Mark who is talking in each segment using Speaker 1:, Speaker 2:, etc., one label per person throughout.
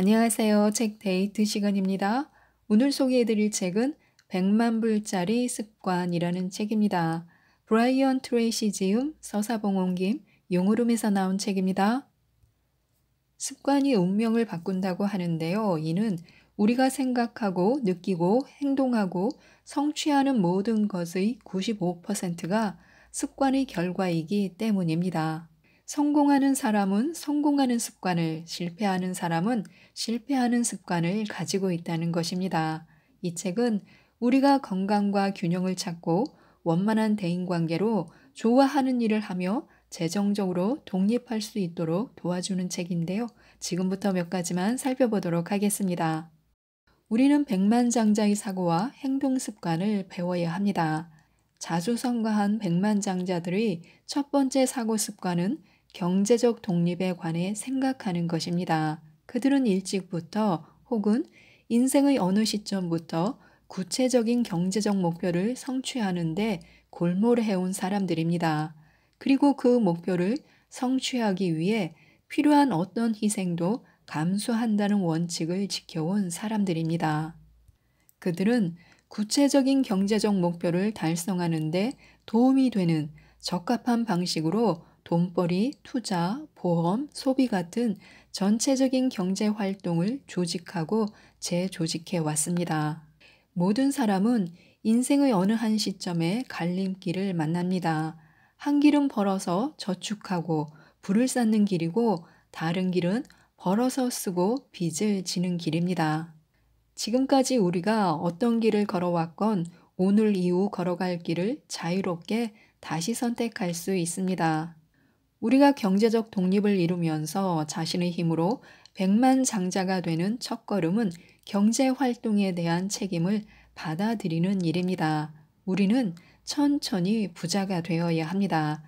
Speaker 1: 안녕하세요. 책 데이트 시간입니다. 오늘 소개해드릴 책은 100만 불짜리 습관이라는 책입니다. 브라이언 트레이시 지음, 서사봉원김, 용우름에서 나온 책입니다. 습관이 운명을 바꾼다고 하는데요. 이는 우리가 생각하고 느끼고 행동하고 성취하는 모든 것의 95%가 습관의 결과이기 때문입니다. 성공하는 사람은 성공하는 습관을, 실패하는 사람은 실패하는 습관을 가지고 있다는 것입니다. 이 책은 우리가 건강과 균형을 찾고 원만한 대인관계로 좋아하는 일을 하며 재정적으로 독립할 수 있도록 도와주는 책인데요. 지금부터 몇 가지만 살펴보도록 하겠습니다. 우리는 백만장자의 사고와 행동 습관을 배워야 합니다. 자주 성가한 백만장자들의 첫 번째 사고 습관은 경제적 독립에 관해 생각하는 것입니다. 그들은 일찍부터 혹은 인생의 어느 시점부터 구체적인 경제적 목표를 성취하는데 골몰해온 사람들입니다. 그리고 그 목표를 성취하기 위해 필요한 어떤 희생도 감수한다는 원칙을 지켜온 사람들입니다. 그들은 구체적인 경제적 목표를 달성하는데 도움이 되는 적합한 방식으로 돈벌이, 투자, 보험, 소비 같은 전체적인 경제 활동을 조직하고 재조직해 왔습니다. 모든 사람은 인생의 어느 한 시점에 갈림길을 만납니다. 한 길은 벌어서 저축하고 불을 쌓는 길이고 다른 길은 벌어서 쓰고 빚을 지는 길입니다. 지금까지 우리가 어떤 길을 걸어왔건 오늘 이후 걸어갈 길을 자유롭게 다시 선택할 수 있습니다. 우리가 경제적 독립을 이루면서 자신의 힘으로 백만 장자가 되는 첫걸음은 경제 활동에 대한 책임을 받아들이는 일입니다. 우리는 천천히 부자가 되어야 합니다.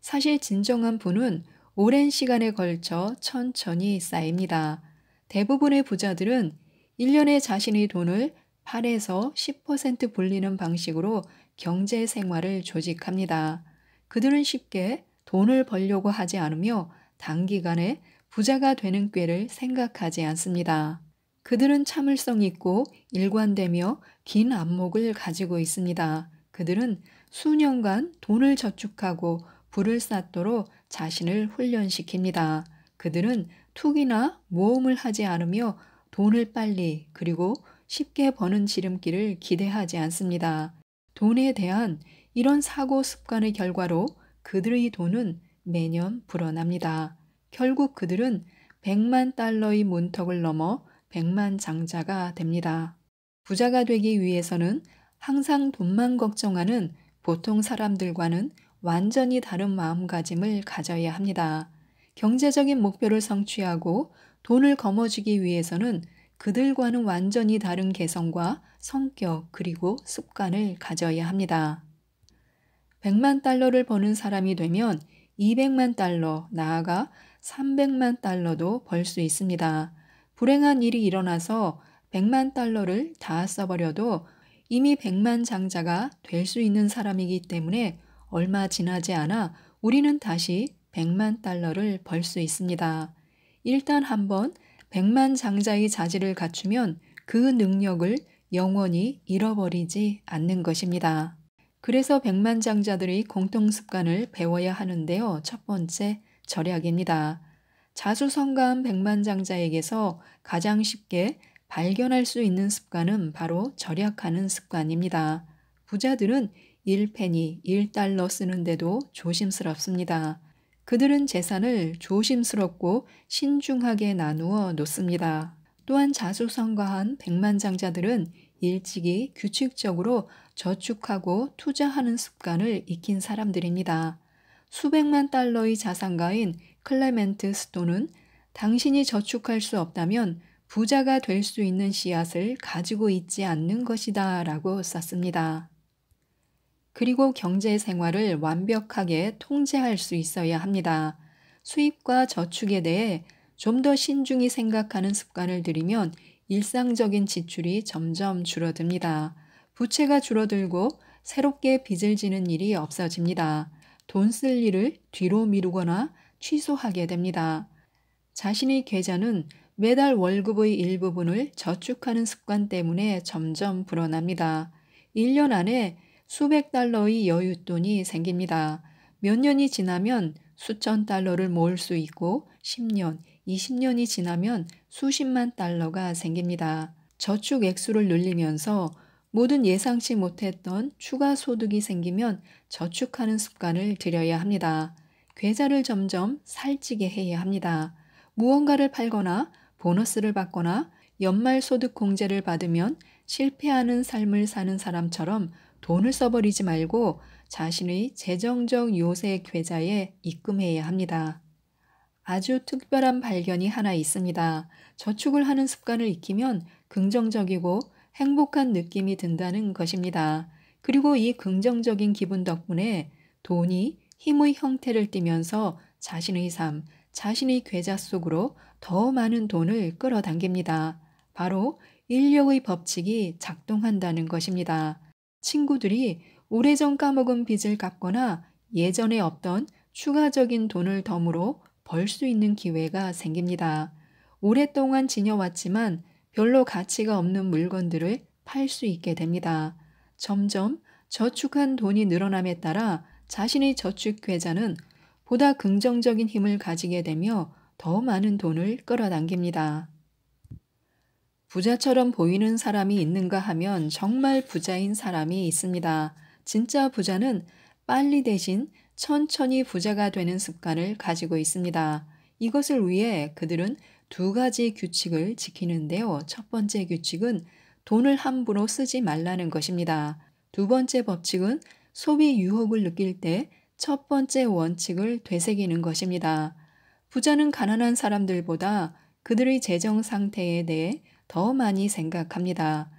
Speaker 1: 사실 진정한 부는 오랜 시간에 걸쳐 천천히 쌓입니다. 대부분의 부자들은 1년에 자신의 돈을 8에서 10% 불리는 방식으로 경제 생활을 조직합니다. 그들은 쉽게 돈을 벌려고 하지 않으며 단기간에 부자가 되는 꾀를 생각하지 않습니다. 그들은 참을성 있고 일관되며 긴 안목을 가지고 있습니다. 그들은 수년간 돈을 저축하고 불을 쌓도록 자신을 훈련시킵니다. 그들은 투기나 모험을 하지 않으며 돈을 빨리 그리고 쉽게 버는 지름길을 기대하지 않습니다. 돈에 대한 이런 사고 습관의 결과로 그들의 돈은 매년 불어납니다. 결국 그들은 100만 달러의 문턱을 넘어 100만 장자가 됩니다. 부자가 되기 위해서는 항상 돈만 걱정하는 보통 사람들과는 완전히 다른 마음가짐을 가져야 합니다. 경제적인 목표를 성취하고 돈을 거머쥐기 위해서는 그들과는 완전히 다른 개성과 성격 그리고 습관을 가져야 합니다. 100만 달러를 버는 사람이 되면 200만 달러, 나아가 300만 달러도 벌 수 있습니다. 불행한 일이 일어나서 100만 달러를 다 써버려도 이미 100만 장자가 될 수 있는 사람이기 때문에 얼마 지나지 않아 우리는 다시 100만 달러를 벌 수 있습니다. 일단 한번 100만 장자의 자질을 갖추면 그 능력을 영원히 잃어버리지 않는 것입니다. 그래서 백만장자들의 공통 습관을 배워야 하는데요. 첫 번째, 절약입니다. 자수성가한 백만장자에게서 가장 쉽게 발견할 수 있는 습관은 바로 절약하는 습관입니다. 부자들은 1페이 1달러 쓰는데도 조심스럽습니다. 그들은 재산을 조심스럽고 신중하게 나누어 놓습니다. 또한 자수성가한 백만장자들은 일찍이 규칙적으로 저축하고 투자하는 습관을 익힌 사람들입니다. 수백만 달러의 자산가인 클레멘트 스톤은 당신이 저축할 수 없다면 부자가 될 수 있는 씨앗을 가지고 있지 않는 것이다 라고 썼습니다. 그리고 경제 생활을 완벽하게 통제할 수 있어야 합니다. 수입과 저축에 대해 좀 더 신중히 생각하는 습관을 들이면 일상적인 지출이 점점 줄어듭니다. 부채가 줄어들고 새롭게 빚을 지는 일이 없어집니다. 돈 쓸 일을 뒤로 미루거나 취소하게 됩니다. 자신의 계좌는 매달 월급의 일부분을 저축하는 습관 때문에 점점 불어납니다. 1년 안에 수백 달러의 여윳돈이 생깁니다. 몇 년이 지나면 수천 달러를 모을 수 있고 10년, 20년이 지나면 수십만 달러가 생깁니다. 저축 액수를 늘리면서 모든 예상치 못했던 추가 소득이 생기면 저축하는 습관을 들여야 합니다. 괴자를 점점 살찌게 해야 합니다. 무언가를 팔거나 보너스를 받거나 연말 소득 공제를 받으면 실패하는 삶을 사는 사람처럼 돈을 써버리지 말고 자신의 재정적 요새 계좌에 입금해야 합니다. 아주 특별한 발견이 하나 있습니다. 저축을 하는 습관을 익히면 긍정적이고 행복한 느낌이 든다는 것입니다. 그리고 이 긍정적인 기분 덕분에 돈이 힘의 형태를 띠면서 자신의 삶, 자신의 계좌 속으로 더 많은 돈을 끌어당깁니다. 바로 인력의 법칙이 작동한다는 것입니다. 친구들이 오래전 까먹은 빚을 갚거나 예전에 없던 추가적인 돈을 덤으로 벌수 있는 기회가 생깁니다. 오랫동안 지녀왔지만 별로 가치가 없는 물건들을 팔 수 있게 됩니다. 점점 저축한 돈이 늘어남에 따라 자신의 저축 계좌는 보다 긍정적인 힘을 가지게 되며 더 많은 돈을 끌어당깁니다. 부자처럼 보이는 사람이 있는가 하면 정말 부자인 사람이 있습니다. 진짜 부자는 빨리 대신 천천히 부자가 되는 습관을 가지고 있습니다. 이것을 위해 그들은 두 가지 규칙을 지키는데요. 첫 번째 규칙은 돈을 함부로 쓰지 말라는 것입니다. 두 번째 법칙은 소비 유혹을 느낄 때 첫 번째 원칙을 되새기는 것입니다. 부자는 가난한 사람들보다 그들의 재정 상태에 대해 더 많이 생각합니다.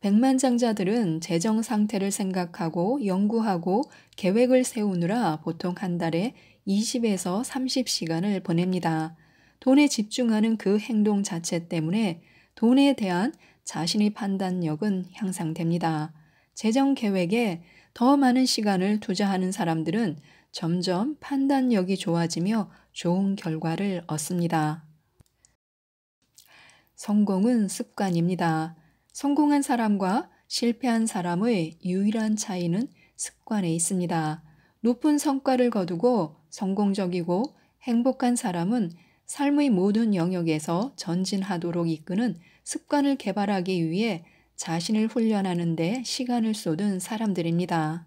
Speaker 1: 백만장자들은 재정 상태를 생각하고 연구하고 계획을 세우느라 보통 한 달에 20에서 30시간을 보냅니다. 돈에 집중하는 그 행동 자체 때문에 돈에 대한 자신의 판단력은 향상됩니다. 재정 계획에 더 많은 시간을 투자하는 사람들은 점점 판단력이 좋아지며 좋은 결과를 얻습니다. 성공은 습관입니다. 성공한 사람과 실패한 사람의 유일한 차이는 습관에 있습니다. 높은 성과를 거두고 성공적이고 행복한 사람은 삶의 모든 영역에서 전진하도록 이끄는 습관을 개발하기 위해 자신을 훈련하는데 시간을 쏟은 사람들입니다.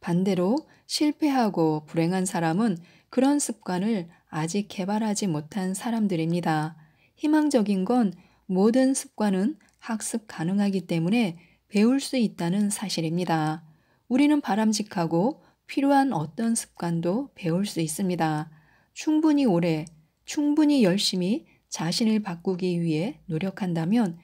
Speaker 1: 반대로 실패하고 불행한 사람은 그런 습관을 아직 개발하지 못한 사람들입니다. 희망적인 건 모든 습관은 학습 가능하기 때문에 배울 수 있다는 사실입니다. 우리는 바람직하고 필요한 어떤 습관도 배울 수 있습니다. 충분히 오래, 충분히 열심히 자신을 바꾸기 위해 노력한다면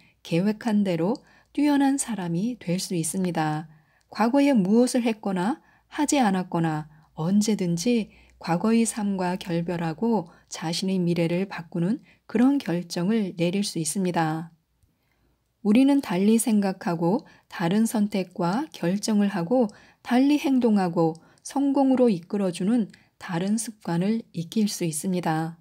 Speaker 1: 계획한 대로 뛰어난 사람이 될 수 있습니다. 과거에 무엇을 했거나 하지 않았거나 언제든지 과거의 삶과 결별하고 자신의 미래를 바꾸는 그런 결정을 내릴 수 있습니다. 우리는 달리 생각하고 다른 선택과 결정을 하고 달리 행동하고 성공으로 이끌어주는 다른 습관을 익힐 수 있습니다.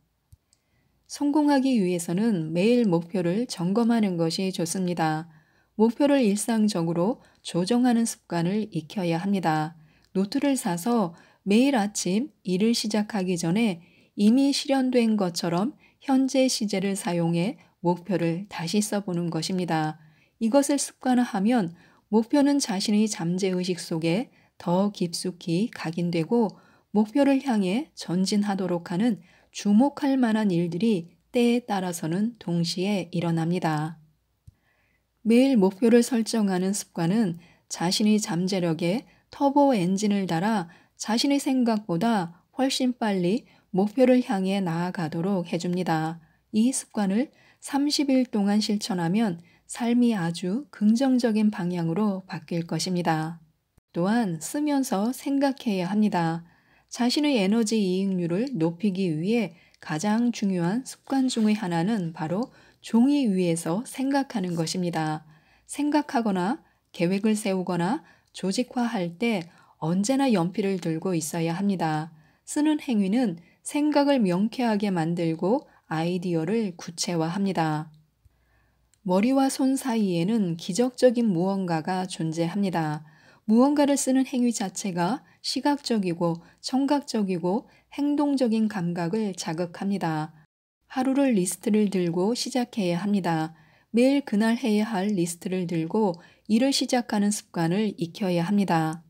Speaker 1: 성공하기 위해서는 매일 목표를 점검하는 것이 좋습니다. 목표를 일상적으로 조정하는 습관을 익혀야 합니다. 노트를 사서 매일 아침 일을 시작하기 전에 이미 실현된 것처럼 현재 시제를 사용해 목표를 다시 써보는 것입니다. 이것을 습관화하면 목표는 자신의 잠재의식 속에 더 깊숙이 각인되고 목표를 향해 전진하도록 하는 주목할 만한 일들이 때에 따라서는 동시에 일어납니다. 매일 목표를 설정하는 습관은 자신의 잠재력에 터보 엔진을 달아 자신의 생각보다 훨씬 빨리 목표를 향해 나아가도록 해줍니다. 이 습관을 30일 동안 실천하면 삶이 아주 긍정적인 방향으로 바뀔 것입니다. 또한 쓰면서 생각해야 합니다. 자신의 에너지 이익률을 높이기 위해 가장 중요한 습관 중의 하나는 바로 종이 위에서 생각하는 것입니다. 생각하거나 계획을 세우거나 조직화할 때 언제나 연필을 들고 있어야 합니다. 쓰는 행위는 생각을 명쾌하게 만들고 아이디어를 구체화합니다. 머리와 손 사이에는 기적적인 무언가가 존재합니다. 무언가를 쓰는 행위 자체가 시각적이고 청각적이고 행동적인 감각을 자극합니다. 하루를 리스트를 들고 시작해야 합니다. 매일 그날 해야 할 리스트를 들고 일을 시작하는 습관을 익혀야 합니다.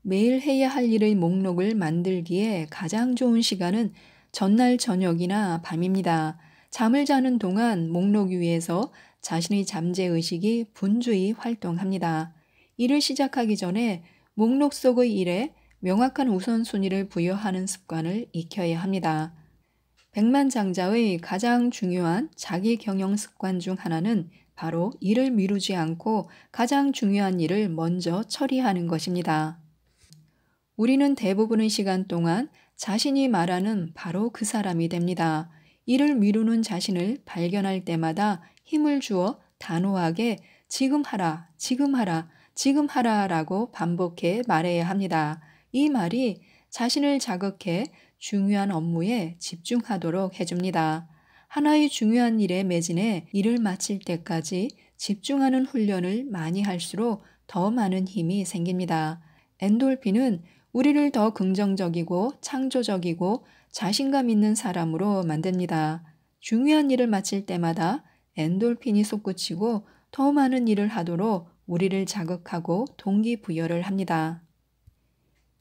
Speaker 1: 매일 해야 할 일의 목록을 만들기에 가장 좋은 시간은 전날 저녁이나 밤입니다. 잠을 자는 동안 목록 위에서 자신의 잠재의식이 분주히 활동합니다. 일을 시작하기 전에 목록 속의 일에 명확한 우선순위를 부여하는 습관을 익혀야 합니다. 백만장자의 가장 중요한 자기 경영 습관 중 하나는 바로 일을 미루지 않고 가장 중요한 일을 먼저 처리하는 것입니다. 우리는 대부분의 시간 동안 자신이 말하는 바로 그 사람이 됩니다. 이를 미루는 자신을 발견할 때마다 힘을 주어 단호하게 지금 하라, 지금 하라, 지금 하라 라고 반복해 말해야 합니다. 이 말이 자신을 자극해 중요한 업무에 집중하도록 해줍니다. 하나의 중요한 일에 매진해 일을 마칠 때까지 집중하는 훈련을 많이 할수록 더 많은 힘이 생깁니다. 엔돌핀은 우리를 더 긍정적이고 창조적이고 자신감 있는 사람으로 만듭니다. 중요한 일을 마칠 때마다 엔돌핀이 솟구치고 더 많은 일을 하도록 우리를 자극하고 동기부여를 합니다.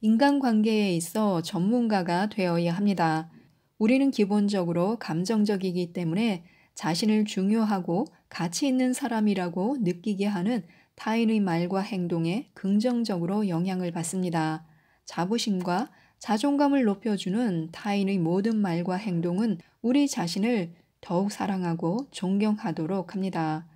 Speaker 1: 인간관계에 있어 전문가가 되어야 합니다. 우리는 기본적으로 감정적이기 때문에 자신을 중요하고 가치 있는 사람이라고 느끼게 하는 타인의 말과 행동에 긍정적으로 영향을 받습니다. 자부심과 자존감을 높여주는 타인의 모든 말과 행동은 우리 자신을 더욱 사랑하고 존경하도록 합니다.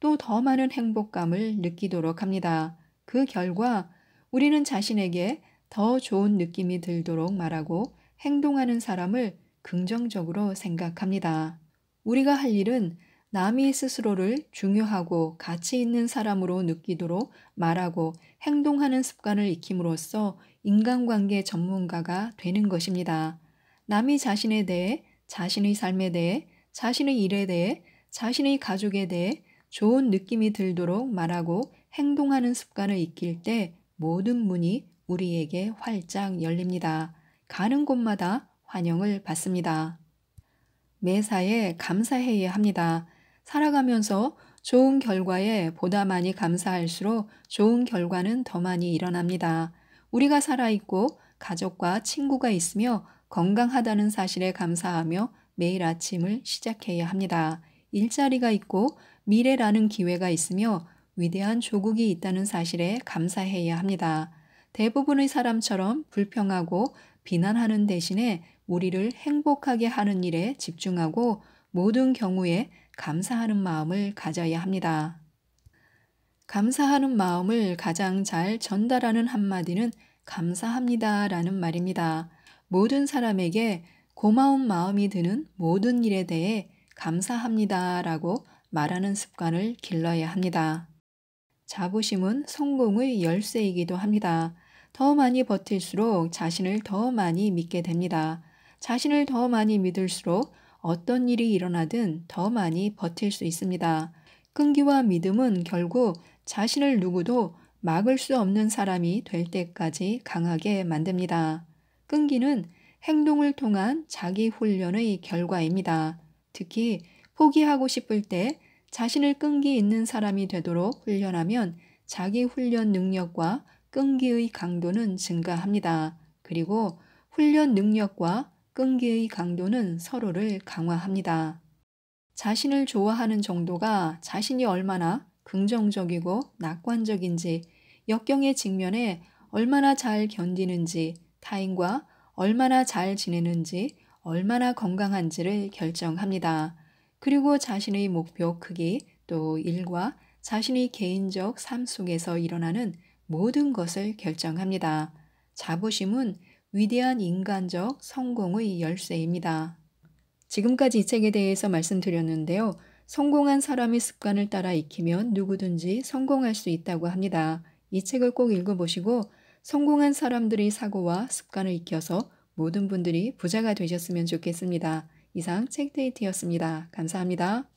Speaker 1: 또 더 많은 행복감을 느끼도록 합니다. 그 결과 우리는 자신에게 더 좋은 느낌이 들도록 말하고 행동하는 사람을 긍정적으로 생각합니다. 우리가 할 일은 남이 스스로를 중요하고 가치 있는 사람으로 느끼도록 말하고 행동하는 습관을 익힘으로써 인간관계 전문가가 되는 것입니다. 남이 자신에 대해, 자신의 삶에 대해, 자신의 일에 대해, 자신의 가족에 대해 좋은 느낌이 들도록 말하고 행동하는 습관을 익힐 때 모든 문이 우리에게 활짝 열립니다. 가는 곳마다 환영을 받습니다. 매사에 감사해야 합니다. 살아가면서 좋은 결과에 보다 많이 감사할수록 좋은 결과는 더 많이 일어납니다. 우리가 살아있고 가족과 친구가 있으며 건강하다는 사실에 감사하며 매일 아침을 시작해야 합니다. 일자리가 있고 미래라는 기회가 있으며 위대한 조국이 있다는 사실에 감사해야 합니다. 대부분의 사람처럼 불평하고 비난하는 대신에 우리를 행복하게 하는 일에 집중하고 모든 경우에 감사하는 마음을 가져야 합니다. 감사하는 마음을 가장 잘 전달하는 한마디는 감사합니다 라는 말입니다. 모든 사람에게 고마운 마음이 드는 모든 일에 대해 감사합니다 라고 말하는 습관을 길러야 합니다. 자부심은 성공의 열쇠이기도 합니다. 더 많이 버틸수록 자신을 더 많이 믿게 됩니다. 자신을 더 많이 믿을수록 어떤 일이 일어나든 더 많이 버틸 수 있습니다. 끈기와 믿음은 결국 자신을 누구도 막을 수 없는 사람이 될 때까지 강하게 만듭니다. 끈기는 행동을 통한 자기 훈련의 결과입니다. 특히 포기하고 싶을 때 자신을 끈기 있는 사람이 되도록 훈련하면 자기 훈련 능력과 끈기의 강도는 증가합니다. 그리고 훈련 능력과 끈기의 강도는 서로를 강화합니다. 자신을 좋아하는 정도가 자신이 얼마나 긍정적이고 낙관적인지 역경의 직면에 얼마나 잘 견디는지 타인과 얼마나 잘 지내는지 얼마나 건강한지를 결정합니다. 그리고 자신의 목표 크기 또 일과 자신의 개인적 삶 속에서 일어나는 모든 것을 결정합니다. 자부심은 위대한 인간적 성공의 열쇠입니다. 지금까지 이 책에 대해서 말씀드렸는데요. 성공한 사람의 습관을 따라 익히면 누구든지 성공할 수 있다고 합니다. 이 책을 꼭 읽어보시고 성공한 사람들의 사고와 습관을 익혀서 모든 분들이 부자가 되셨으면 좋겠습니다. 이상 책데이트였습니다. 감사합니다.